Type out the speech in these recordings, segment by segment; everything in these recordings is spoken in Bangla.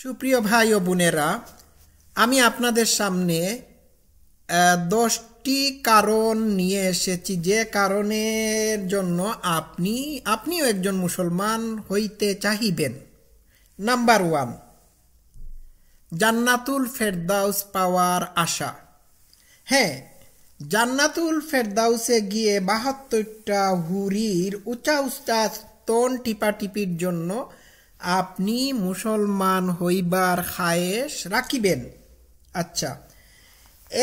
সুপ্রিয় ভাই ও বোনেরা আমি আপনাদের সামনে দশটি কারণ নিয়ে এসেছি যে কারণের জন্য আপনি আপনিও একজন মুসলমান হইতে চাহিবেন নাম্বার ওয়ান জান্নাতুল ফেরদাউস পাওয়ার আশা হ্যাঁ জান্নাতুল ফেরদাউসে গিয়ে বাহাত্তরটা হুরির উঁচা উঁচা স্তন টিপাটিপির জন্য আপনি মুসলমান হইবার খায়েশ রাখিবেন আচ্ছা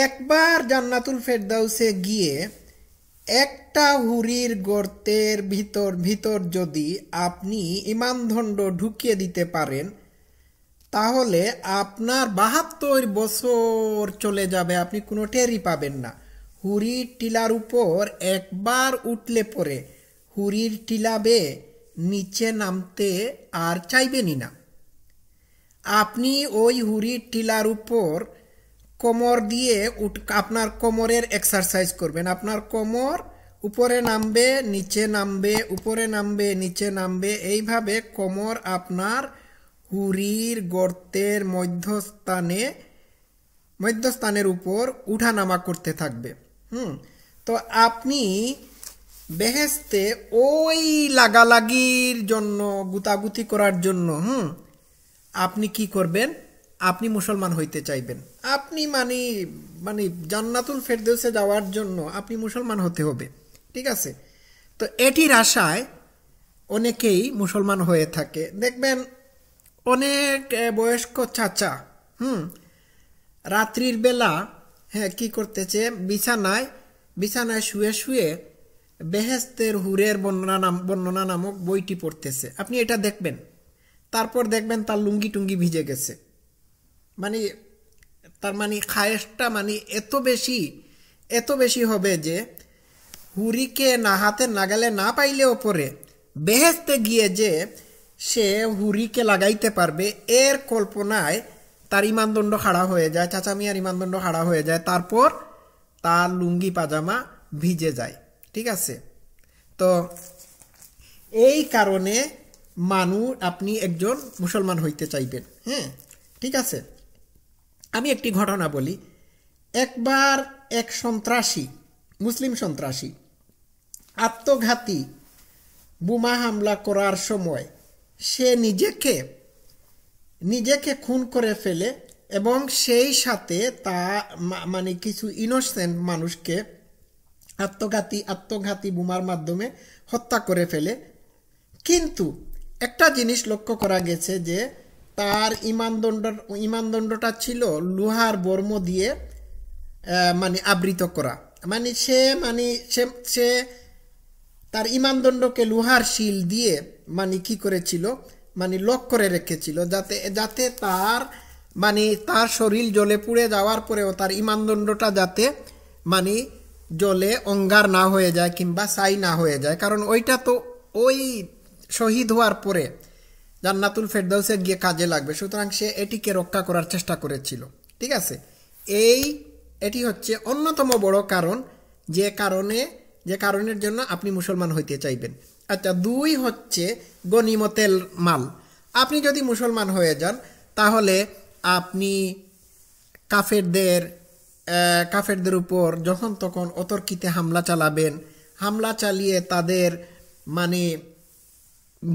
একবার জান্নাতুল ফেরদাউসে গিয়ে একটা হুরির গর্তের ভিতর ভিতর যদি আপনি ইমানদণ্ড ঢুকিয়ে দিতে পারেন তাহলে আপনার বাহাত্তর বছর চলে যাবে আপনি কোনো টেরি পাবেন না হুরির টিলার উপর একবার উঠলে পরে হুরির টিলা বেয়ে নিচে নামতে আর চাইবেনই না আপনি ওই হুড়ির টিলার উপর কোমর দিয়ে উঠ আপনার কোমরের এক্সারসাইজ করবেন আপনার কোমর উপরে নামবে নিচে নামবে উপরে নামবে নিচে নামবে এইভাবে কোমর আপনার হুড়ির গর্তের মধ্যস্থানে মধ্যস্থানের উপর উঠানামা করতে থাকবে হুম তো আপনি বেহেস্তে ওই লাগালাগির জন্য গুতাগুতি করার জন্য হুম আপনি কি করবেন আপনি মুসলমান হইতে চাইবেন আপনি মানে মানে জান্নাতুল ফেরদেউসে যাওয়ার জন্য আপনি মুসলমান হতে হবে ঠিক আছে তো এটির আশায় অনেকেই মুসলমান হয়ে থাকে দেখবেন অনেক বয়স্ক চাচা হুম রাত্রির বেলা হ্যাঁ কী করতেছে বিছানায় বিছানায় শুয়ে শুয়ে বেহেস্তের হুরের বর্ণনা নাম বর্ণনা নামক বইটি পড়তেছে আপনি এটা দেখবেন তারপর দেখবেন তার লুঙ্গি টুঙ্গি ভিজে গেছে মানে তার মানে খায়েসটা মানে এত বেশি এত বেশি হবে যে হুরিকে না হাতে নাগালে না পাইলেও পরে বেহেস্তে গিয়ে যে সে হুরিকে লাগাইতে পারবে এর কল্পনায় তার ইমানদণ্ড খাড়া হয়ে যায় চাচামিয়ার ইমানদণ্ড খাড়া হয়ে যায় তারপর তার লুঙ্গি পাজামা ভিজে যায় ঠিক আছে তো এই কারণে মানু আপনি একজন মুসলমান হইতে চাইবেন হ্যাঁ ঠিক আছে আমি একটি ঘটনা বলি একবার এক সন্ত্রাসী মুসলিম সন্ত্রাসী আত্মঘাতী বোমা হামলা করার সময় সে নিজেকে নিজেকে খুন করে ফেলে এবং সেই সাথে তা মানে কিছু ইনোসেন্ট মানুষকে আত্মঘাতী আত্মঘাতী বোমার মাধ্যমে হত্যা করে ফেলে কিন্তু একটা জিনিস লক্ষ্য করা গেছে যে তার ইমানদণ্ড ইমানদণ্ডটা ছিল লোহার বর্ম দিয়ে মানে আবৃত করা মানে সে মানে সে সে তার ইমানদণ্ডকে লোহার শিল দিয়ে মানে কি করেছিল মানে লক করে রেখেছিল যাতে যাতে তার মানে তার শরীর জলে পুড়ে যাওয়ার পরেও তার ইমানদণ্ডটা যাতে মানে জলে অঙ্গার না হয়ে যায় কিংবা সাই না হয়ে যায় কারণ ওইটা তো ওই শহীদ হওয়ার পরে জান্নাতুল ফেরদাউসে গিয়ে কাজে লাগবে সুতরাং সে এটিকে রক্ষা করার চেষ্টা করেছিল ঠিক আছে এই এটি হচ্ছে অন্যতম বড় কারণ যে কারণে যে কারণের জন্য আপনি মুসলমান হইতে চাইবেন আচ্ছা দুই হচ্ছে গনিমতের মাল আপনি যদি মুসলমান হয়ে যান তাহলে আপনি কাফেরদের কাফেরদের উপর যখন তখন অতর্কিতে হামলা চালাবেন হামলা চালিয়ে তাদের মানে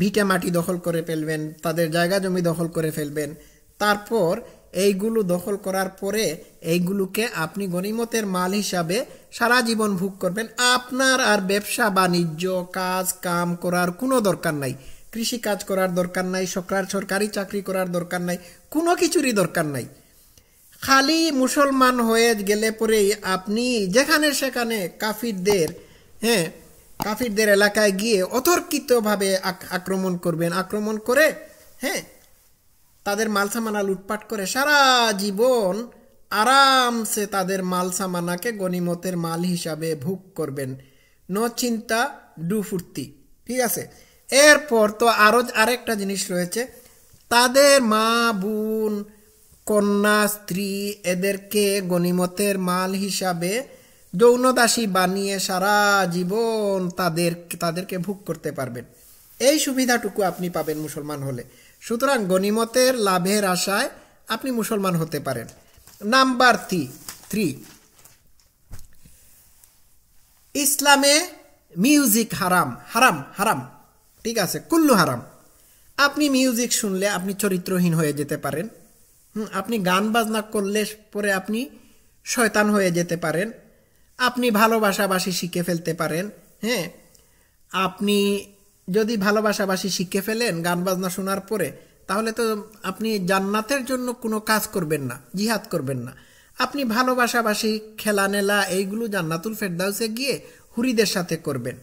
ভিটে মাটি দখল করে ফেলবেন তাদের জায়গা জমি দখল করে ফেলবেন তারপর এইগুলো দখল করার পরে এইগুলোকে আপনি গণিমতের মাল হিসাবে সারা জীবন ভোগ করবেন আপনার আর ব্যবসা বাণিজ্য কাজ কাম করার কোনো দরকার নাই কৃষি কাজ করার দরকার নাই সরকার সরকারি চাকরি করার দরকার নাই কোনো কিছুরই দরকার নাই খালি মুসলমান হয়ে গেলে পরেই আপনি যেখানে সেখানে কাফিরদের হ্যাঁ কাফিরদের এলাকায় গিয়ে অতর্কিতভাবে আক্রমণ করবেন আক্রমণ করে হ্যাঁ তাদের মালসামানা লুটপাট করে সারা জীবন আরামসে তাদের মালসামানাকে গণিমতের মাল হিসাবে ভোগ করবেন ন চিন্তা ডু ফুর্তি ঠিক আছে এরপর তো আরও আরেকটা জিনিস রয়েছে তাদের মা বোন কন্যা স্ত্রী এদেরকে গণিমতের মাল হিসাবে যৌনদাসী বানিয়ে সারা জীবন তাদের তাদেরকে ভোগ করতে পারবেন এই সুবিধাটুকু আপনি পাবেন মুসলমান হলে সুতরাং গণিমতের লাভের আশায় আপনি মুসলমান হতে পারেন নাম্বার থ্রি থ্রি ইসলামে মিউজিক হারাম হারাম হারাম ঠিক আছে কুল্লু হারাম আপনি মিউজিক শুনলে আপনি চরিত্রহীন হয়ে যেতে পারেন আপনি গান বাজনা করলে পরে আপনি শয়তান হয়ে যেতে পারেন আপনি ভালোবাসাবাসি শিখে ফেলতে পারেন হ্যাঁ আপনি যদি ভালোবাসাবাসি শিখে ফেলেন গান বাজনা শোনার পরে তাহলে তো আপনি জান্নাতের জন্য কোনো কাজ করবেন না জিহাদ করবেন না আপনি ভালোবাসাবাসি খেলানেলা এইগুলো জান্নাতুল ফেরদাউসে গিয়ে হুরিদের সাথে করবেন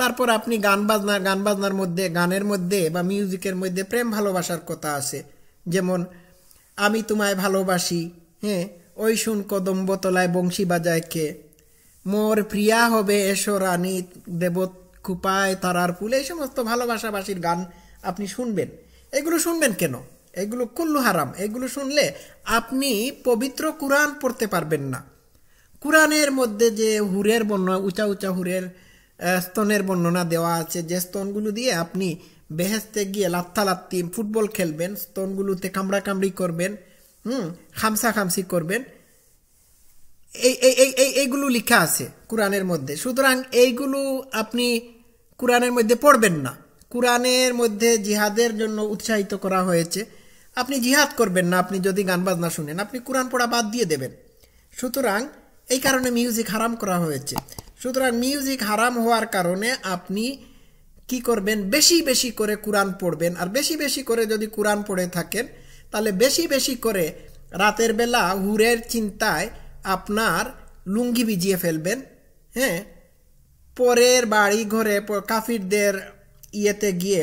তারপর আপনি গান বাজনা গান বাজনার মধ্যে গানের মধ্যে বা মিউজিকের মধ্যে প্রেম ভালোবাসার কথা আছে যেমন আমি তোমায় ভালোবাসি হ্যাঁ ওই শুন কদম্বতলায় বংশী বাজায় কে মোর প্রিয়া হবে এসো রানী দেবত কুপায় তারার ফুল এই সমস্ত ভালোবাসাবাসীর গান আপনি শুনবেন এগুলো শুনবেন কেন এগুলো কুল্লু হারাম এগুলো শুনলে আপনি পবিত্র কোরআন পড়তে পারবেন না কোরআনের মধ্যে যে হুরের বর্ণনা উঁচা উঁচা হুরের স্তনের বর্ণনা দেওয়া আছে যে স্তনগুলো দিয়ে আপনি বেহেস্তে গিয়ে লাত্তালাত্তি ফুটবল খেলবেন স্তনগুলোতে কামড়াকামড়ি করবেন হুম খামসা খামসি করবেন এই এই এই এইগুলো লেখা আছে কোরআনের মধ্যে সুতরাং এইগুলো আপনি কোরআনের মধ্যে পড়বেন না কোরআনের মধ্যে জিহাদের জন্য উৎসাহিত করা হয়েছে আপনি জিহাদ করবেন না আপনি যদি গান বাজনা শুনেন আপনি কোরআন পড়া বাদ দিয়ে দেবেন সুতরাং এই কারণে মিউজিক হারাম করা হয়েছে সুতরাং মিউজিক হারাম হওয়ার কারণে আপনি কি করবেন বেশি বেশি করে কোরআন পড়বেন আর বেশি বেশি করে যদি কোরআন পড়ে থাকেন তাহলে বেশি বেশি করে রাতের বেলা হুরের চিন্তায় আপনার লুঙ্গি ভিজিয়ে ফেলবেন হ্যাঁ পরের বাড়ি ঘরে কাফিরদের ইয়েতে গিয়ে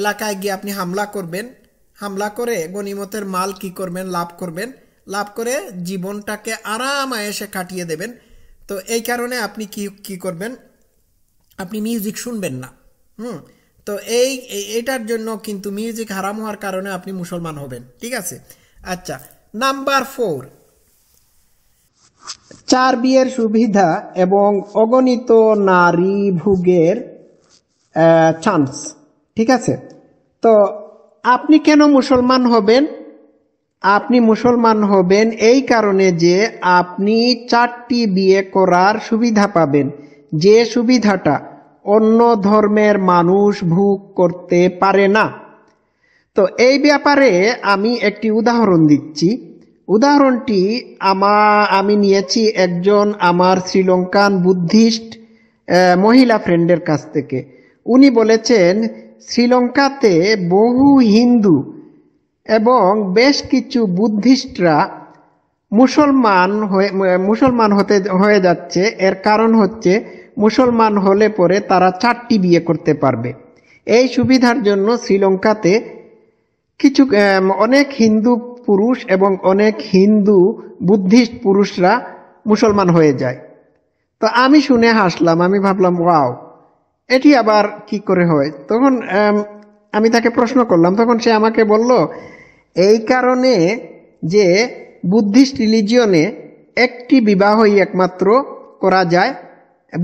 এলাকায় গিয়ে আপনি হামলা করবেন হামলা করে গনিমতের মাল কি করবেন লাভ করবেন লাভ করে জীবনটাকে আরাম আয়েসে কাটিয়ে দেবেন তো এই কারণে আপনি কি কি করবেন আপনি মিউজিক শুনবেন না হুম তো এই এটার জন্য কিন্তু মিউজিক হারাম হওয়ার কারণে আপনি মুসলমান হবেন ঠিক আছে আচ্ছা নাম্বার ফোর চার বিয়ের সুবিধা এবং অগণিত নারী ভোগের চান্স ঠিক আছে তো আপনি কেন মুসলমান হবেন আপনি মুসলমান হবেন এই কারণে যে আপনি চারটি বিয়ে করার সুবিধা পাবেন যে সুবিধাটা অন্য ধর্মের মানুষ ভোগ করতে পারে না তো এই ব্যাপারে আমি একটি উদাহরণ দিচ্ছি উদাহরণটি আমার আমি নিয়েছি একজন আমার শ্রীলঙ্কান বুদ্ধিস্ট মহিলা ফ্রেন্ডের কাছ থেকে উনি বলেছেন শ্রীলঙ্কাতে বহু হিন্দু এবং বেশ কিছু বুদ্ধিস্টরা মুসলমান হয়ে মুসলমান হতে হয়ে যাচ্ছে এর কারণ হচ্ছে মুসলমান হলে পরে তারা চারটি বিয়ে করতে পারবে এই সুবিধার জন্য শ্রীলঙ্কাতে কিছু অনেক হিন্দু পুরুষ এবং অনেক হিন্দু বুদ্ধিস্ট পুরুষরা মুসলমান হয়ে যায় তো আমি শুনে হাসলাম আমি ভাবলাম ওয়াও এটি আবার কি করে হয় তখন আমি তাকে প্রশ্ন করলাম তখন সে আমাকে বলল এই কারণে যে বুদ্ধিস্ট রিলিজিয়নে একটি বিবাহই একমাত্র করা যায়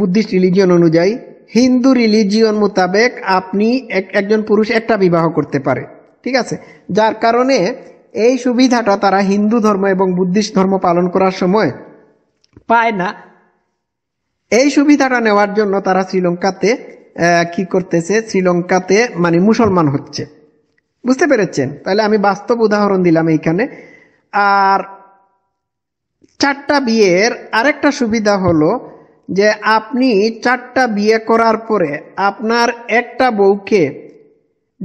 বুদ্ধিস্ট রিলিজিয়ন অনুযায়ী হিন্দু রিলিজিয়ন মোতাবেক আপনি এক একজন পুরুষ একটা বিবাহ করতে পারে ঠিক আছে যার কারণে এই সুবিধাটা তারা হিন্দু ধর্ম এবং বুদ্ধিস্ট ধর্ম পালন করার সময় পায় না এই সুবিধাটা নেওয়ার জন্য তারা শ্রীলঙ্কাতে কি করতেছে শ্রীলঙ্কাতে মানে মুসলমান হচ্ছে বুঝতে পেরেছেন তাহলে আমি বাস্তব উদাহরণ দিলাম এইখানে আর চারটা বিয়ের আরেকটা সুবিধা হলো যে আপনি চারটা বিয়ে করার পরে আপনার একটা বউকে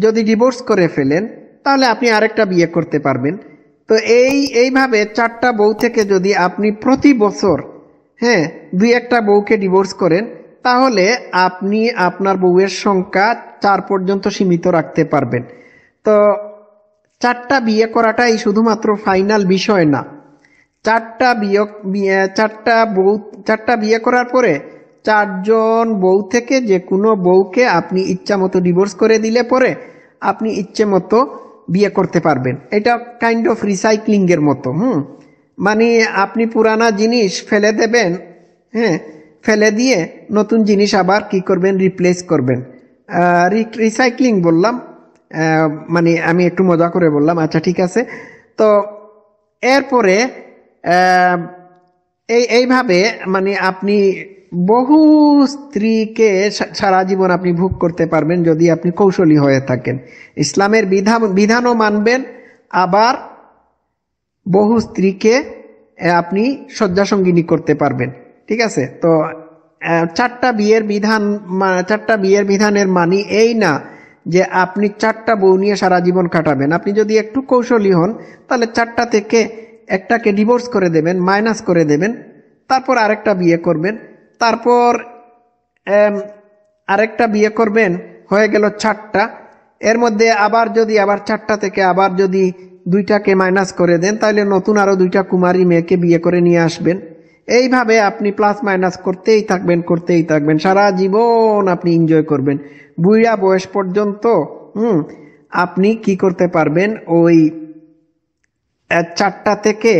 যদি ডিভোর্স করে ফেলেন তাহলে আপনি আরেকটা বিয়ে করতে পারবেন তো এই এইভাবে চারটা বউ থেকে যদি আপনি প্রতি বছর হ্যাঁ দুই একটা বউকে ডিভোর্স করেন তাহলে আপনি আপনার বউয়ের সংখ্যা চার পর্যন্ত সীমিত রাখতে পারবেন তো চারটা বিয়ে করাটাই শুধুমাত্র ফাইনাল বিষয় না চারটা বিয়োগ চারটা বউ চারটা বিয়ে করার পরে চারজন বউ থেকে যে কোনো বউকে আপনি ইচ্ছা মতো ডিভোর্স করে দিলে পরে আপনি ইচ্ছে মতো বিয়ে করতে পারবেন এটা কাইন্ড অফ রিসাইক্লিংয়ের মতো হুম মানে আপনি পুরানা জিনিস ফেলে দেবেন হ্যাঁ ফেলে দিয়ে নতুন জিনিস আবার কি করবেন রিপ্লেস করবেন রিসাইক্লিং বললাম মানে আমি একটু মজা করে বললাম আচ্ছা ঠিক আছে তো এরপরে এই এইভাবে মানে আপনি বহু স্ত্রীকে সারা জীবন আপনি ভোগ করতে পারবেন যদি আপনি কৌশলী হয়ে থাকেন ইসলামের বিধান বিধানও মানবেন আবার বহু স্ত্রীকে আপনি শয্যাসঙ্গিনী করতে পারবেন ঠিক আছে তো চারটা বিয়ের বিধান চারটা বিয়ের বিধানের মানি এই না যে আপনি চারটা বউ নিয়ে সারা জীবন কাটাবেন আপনি যদি একটু কৌশলী হন তাহলে চারটা থেকে একটাকে ডিভোর্স করে দেবেন মাইনাস করে দেবেন তারপর আরেকটা বিয়ে করবেন তারপর আরেকটা বিয়ে করবেন হয়ে গেল চারটা এর মধ্যে আবার যদি আবার চারটা থেকে আবার যদি দুইটাকে মাইনাস করে দেন তাহলে নতুন আরও দুইটা কুমারী মেয়েকে বিয়ে করে নিয়ে আসবেন এইভাবে আপনি প্লাস মাইনাস করতেই থাকবেন করতেই থাকবেন সারা জীবন আপনি এনজয় করবেন বুড়া বয়স পর্যন্ত হুম আপনি কি করতে পারবেন ওই চারটা থেকে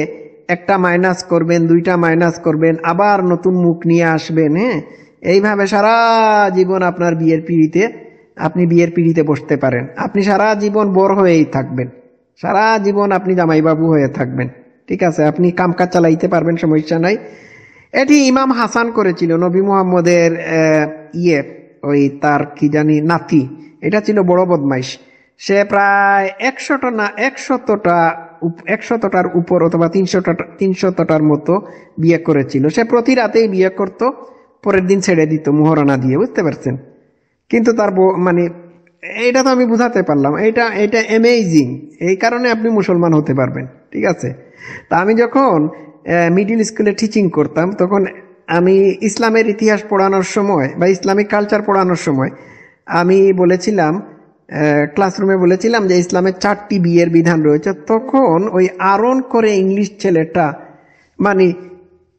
একটা মাইনাস করবেন দুইটা মাইনাস করবেন আবার নতুন মুখ নিয়ে আসবেন হ্যাঁ এইভাবে সারা জীবন আপনার বিয়ের পিড়িতে আপনি বিয়ের পিড়িতে বসতে পারেন আপনি সারা জীবন বড় হয়েই থাকবেন সারা জীবন আপনি জামাইবাবু হয়ে থাকবেন ঠিক আছে আপনি কামকাজ চালাইতে পারবেন সমস্যা নাই এটি ইমাম হাসান করেছিল নবী মোহাম্মদের ইয়ে ওই তার কি জানি নাতি এটা ছিল বড় বদমাইশ সে প্রায় একশোটা না একশতটা একশতটার উপর অথবা তিনশোটা তিনশতটার মতো বিয়ে করেছিল সে প্রতি রাতেই বিয়ে করত পরের দিন ছেড়ে দিত মোহরানা দিয়ে বুঝতে পারছেন কিন্তু তার মানে এটা তো আমি বুঝাতে পারলাম এটা এটা অ্যামেজিং এই কারণে আপনি মুসলমান হতে পারবেন ঠিক আছে তা আমি যখন মিডিল স্কুলে টিচিং করতাম তখন আমি ইসলামের ইতিহাস পড়ানোর সময় বা ইসলামিক কালচার পড়ানোর সময় আমি বলেছিলাম ক্লাসরুমে বলেছিলাম যে ইসলামের চারটি বিয়ের বিধান রয়েছে তখন ওই আরন করে ইংলিশ ছেলেটা মানে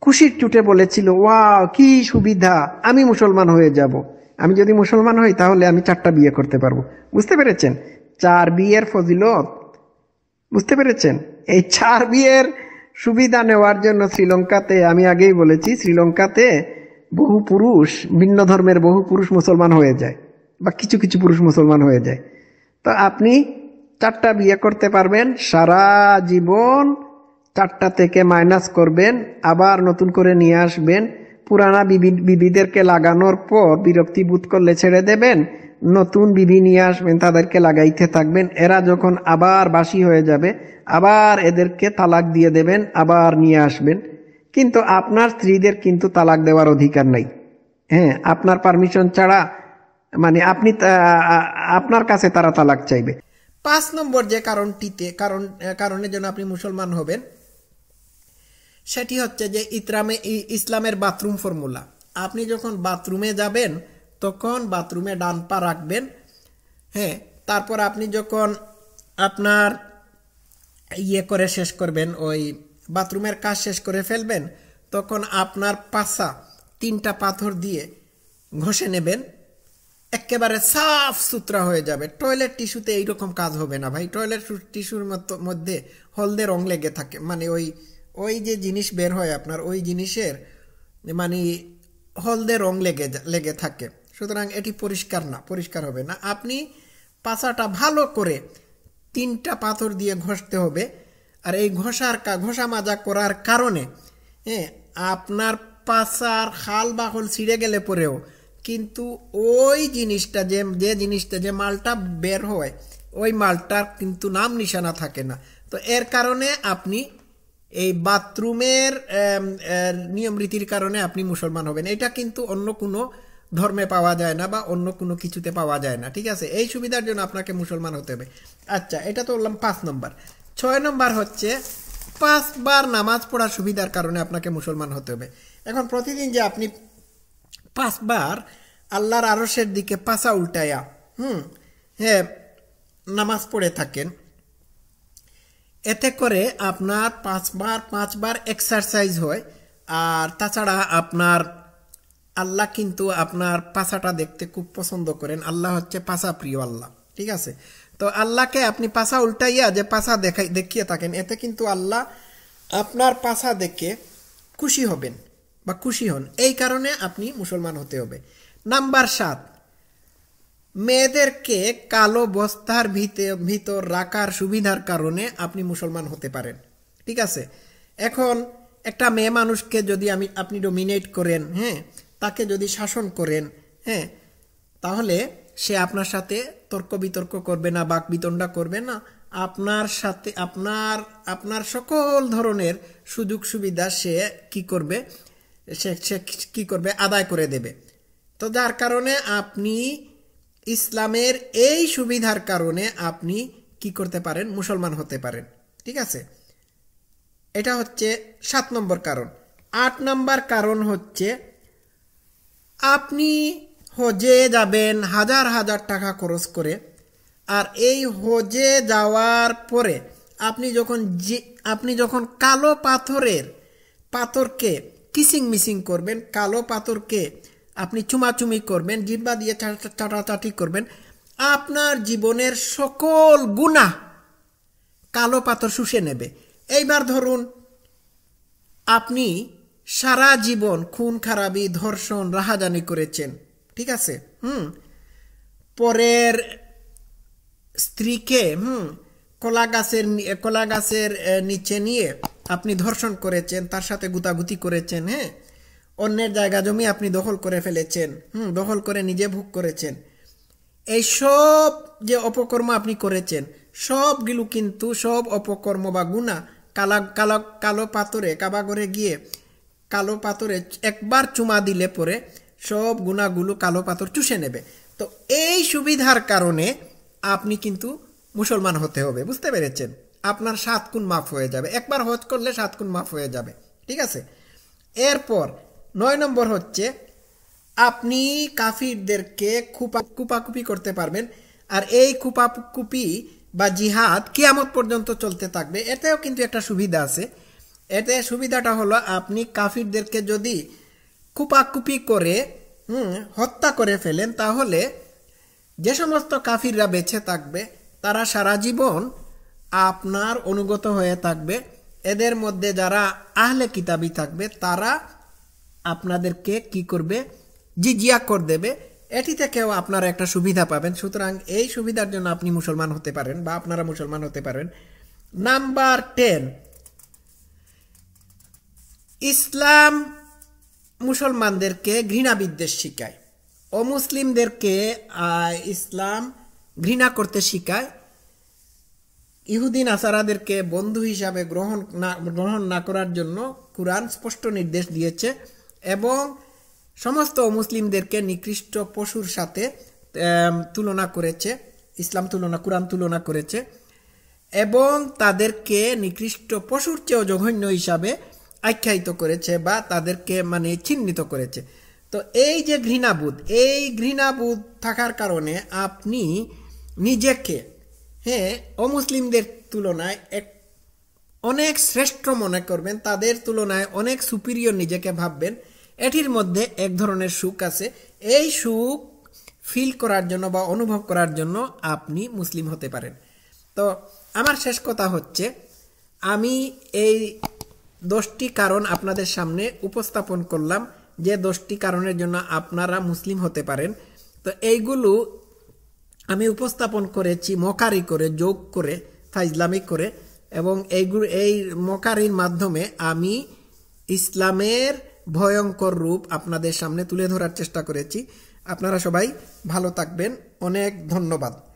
খুশির চুটে বলেছিল ওয়া কি সুবিধা আমি মুসলমান হয়ে যাব। আমি যদি মুসলমান হই তাহলে আমি চারটা বিয়ে করতে পারবো বুঝতে পেরেছেন চার বিয়ের ফজিলত বুঝতে পেরেছেন এই চার বিয়ের সুবিধা নেওয়ার জন্য শ্রীলঙ্কাতে আমি আগেই বলেছি শ্রীলঙ্কাতে বহু পুরুষ ভিন্ন ধর্মের বহু পুরুষ মুসলমান হয়ে যায় বা কিছু কিছু পুরুষ মুসলমান হয়ে যায় তো আপনি চারটা বিয়ে করতে পারবেন সারা জীবন চারটা থেকে মাইনাস করবেন আবার নতুন করে নিয়ে আসবেন পুরানা বিবিদেরকে লাগানোর পর বিরক্তি বোধ করলে ছেড়ে দেবেন নতুন বিবি নিয়ে আসবেন তাদেরকে লাগাইতে থাকবেন এরা যখন আবার বাসি হয়ে যাবে আবার এদেরকে তালাক দিয়ে দেবেন আবার নিয়ে আসবেন কিন্তু আপনার স্ত্রীদের কিন্তু তালাক দেওয়ার অধিকার নাই হ্যাঁ আপনার পারমিশন ছাড়া মানে আপনি আপনার কাছে তারা তালাক চাইবে পাঁচ নম্বর যে কারণটিতে কারণ কারণের জন্য আপনি মুসলমান হবেন সেটি হচ্ছে যে ইতরামে ইসলামের বাথরুম ফর্মুলা আপনি যখন বাথরুমে যাবেন তখন বাথরুমে ডান পা রাখবেন হ্যাঁ তারপর আপনি যখন আপনার ইয়ে করে শেষ করবেন ওই বাথরুমের কাজ শেষ করে ফেলবেন তখন আপনার পাশা তিনটা পাথর দিয়ে ঘষে নেবেন একেবারে সাফ সুতরা হয়ে যাবে টয়লেট টিস্যুতে এইরকম কাজ হবে না ভাই টয়লেট টিস্যুর মধ্যে হলদে রং লেগে থাকে মানে ওই ওই যে জিনিস বের হয় আপনার ওই জিনিসের মানে হলদে রং লেগে লেগে থাকে সুতরাং এটি পরিষ্কার না পরিষ্কার হবে না আপনি পাচাটা ভালো করে তিনটা পাথর দিয়ে ঘষতে হবে আর এই ঘষার ঘষা মাজা করার কারণে হ্যাঁ আপনার পাচার খাল বা হল ছিঁড়ে গেলে পরেও কিন্তু ওই জিনিসটা যে যে জিনিসটা যে মালটা বের হয় ওই মালটার কিন্তু নাম নিশানা থাকে না তো এর কারণে আপনি এই বাথরুমের নিয়ম রীতির কারণে আপনি মুসলমান হবেন এটা কিন্তু অন্য কোনো ধর্মে পাওয়া যায় না বা অন্য কোনো কিছুতে পাওয়া যায় না ঠিক আছে এই সুবিধার জন্য আপনাকে মুসলমান হতে হবে আচ্ছা এটা তো বললাম পাঁচ নম্বর ছয় নম্বর হচ্ছে পাঁচবার নামাজ পড়ার সুবিধার কারণে আপনাকে মুসলমান হতে হবে এখন প্রতিদিন যে আপনি পাঁচবার আল্লাহর আরসের দিকে পাঁচা উল্টায়া হুম হ্যাঁ নামাজ পড়ে থাকেন এতে করে আপনার পাঁচবার পাঁচবার এক্সারসাইজ হয় আর তাছাড়া আপনার আল্লাহ কিন্তু আপনার পাশাটা দেখতে খুব পছন্দ করেন আল্লাহ হচ্ছে পাশা প্রিয় আল্লাহ ঠিক আছে তো আল্লাহকে আপনি পাশা উল্টাইয়া যে পাশা দেখাই দেখিয়ে থাকেন এতে কিন্তু আল্লাহ আপনার পাশা দেখে খুশি হবেন বা খুশি হন এই কারণে আপনি মুসলমান হতে হবে নাম্বার সাত মেয়েদেরকে কালো বস্তার ভিতর রাখার সুবিধার কারণে আপনি মুসলমান হতে পারেন ঠিক আছে এখন একটা মেয়ে মানুষকে যদি আমি আপনি ডোমিনেট করেন হ্যাঁ তাকে যদি শাসন করেন হ্যাঁ তাহলে সে আপনার সাথে তর্ক বিতর্ক করবে না বাক বিতণ্ডা করবে না আপনার সাথে আপনার আপনার সকল ধরনের সুযোগ সুবিধা সে কি করবে সে সে কী করবে আদায় করে দেবে তো যার কারণে আপনি ইসলামের এই সুবিধার কারণে আপনি কি করতে পারেন মুসলমান হতে পারেন ঠিক আছে এটা হচ্ছে সাত নম্বর কারণ আট নম্বর কারণ হচ্ছে আপনি হজে যাবেন হাজার হাজার টাকা খরচ করে আর এই হজে যাওয়ার পরে আপনি যখন যে আপনি যখন কালো পাথরের পাথরকে কিসিং মিসিং করবেন কালো পাথরকে আপনি চুমাচুমি করবেন জিব্বা দিয়ে চাটাচাটি করবেন আপনার জীবনের সকল গুণা কালো পাথর শুষে নেবে এইবার ধরুন আপনি সারা জীবন খুন খারাপি ধর্ষণ রাহাজানি করেছেন ঠিক আছে হুম পরের স্ত্রীকে হুম কলা গাছের কলা গাছের নিচে নিয়ে আপনি ধর্ষণ করেছেন তার সাথে গুতাগুতি করেছেন হ্যাঁ অন্যের জায়গা জমি আপনি দখল করে ফেলেছেন হুম দখল করে নিজে ভোগ করেছেন এই সব যে অপকর্ম আপনি করেছেন সবগুলো কিন্তু সব অপকর্ম বা গুণা কালা কালো কালো পাথরে কাবাগরে গিয়ে কালো পাথরে একবার চুমা দিলে পরে সব গুণাগুলো কালো পাথর চুষে নেবে তো এই সুবিধার কারণে আপনি কিন্তু মুসলমান হতে হবে বুঝতে পেরেছেন আপনার সাত গুণ মাফ হয়ে যাবে একবার হজ করলে সাত গুণ মাফ হয়ে যাবে ঠিক আছে এরপর নয় নম্বর হচ্ছে আপনি কাফিরদেরকে কুপা কুপাকুপি করতে পারবেন আর এই কুপাকুপি বা জিহাদ কিয়ামত পর্যন্ত চলতে থাকবে এতেও কিন্তু একটা সুবিধা আছে এতে সুবিধাটা হলো আপনি কাফিরদেরকে যদি কুপাকুপি করে হত্যা করে ফেলেন তাহলে যে সমস্ত কাফিররা বেছে থাকবে তারা সারা জীবন আপনার অনুগত হয়ে থাকবে এদের মধ্যে যারা আহলে কিতাবি থাকবে তারা আপনাদেরকে কি করবে জিজিয়া কর দেবে এটি থেকেও আপনারা একটা সুবিধা পাবেন সুতরাং এই সুবিধার জন্য আপনি মুসলমান হতে পারেন বা আপনারা মুসলমান হতে পারেন নাম্বার টেন ইসলাম মুসলমানদেরকে ঘৃণা বিদ্বেষ শিখায় অমুসলিমদেরকে ইসলাম ঘৃণা করতে শিখায় ইহুদিন আসারাদেরকে বন্ধু হিসাবে গ্রহণ না গ্রহণ না করার জন্য কুরআন স্পষ্ট নির্দেশ দিয়েছে এবং সমস্ত মুসলিমদেরকে নিকৃষ্ট পশুর সাথে তুলনা করেছে ইসলাম তুলনা কোরআন তুলনা করেছে এবং তাদেরকে নিকৃষ্ট পশুর চেয়েও জঘন্য হিসাবে আখ্যায়িত করেছে বা তাদেরকে মানে চিহ্নিত করেছে তো এই যে ঘৃণাবোধ এই ঘৃণাবোধ থাকার কারণে আপনি নিজেকে হ্যাঁ অমুসলিমদের তুলনায় এক অনেক শ্রেষ্ঠ মনে করবেন তাদের তুলনায় অনেক সুপিরিয়র নিজেকে ভাববেন এটির মধ্যে এক ধরনের সুখ আছে এই সুখ ফিল করার জন্য বা অনুভব করার জন্য আপনি মুসলিম হতে পারেন তো আমার শেষ কথা হচ্ছে আমি এই দশটি কারণ আপনাদের সামনে উপস্থাপন করলাম যে দশটি কারণের জন্য আপনারা মুসলিম হতে পারেন তো এইগুলো আমি উপস্থাপন করেছি মকারি করে যোগ করে ফাইজলামি করে এবং এইগুলো এই মকারির মাধ্যমে আমি ইসলামের ভয়ঙ্কর রূপ আপনাদের সামনে তুলে ধরার চেষ্টা করেছি আপনারা সবাই ভালো থাকবেন অনেক ধন্যবাদ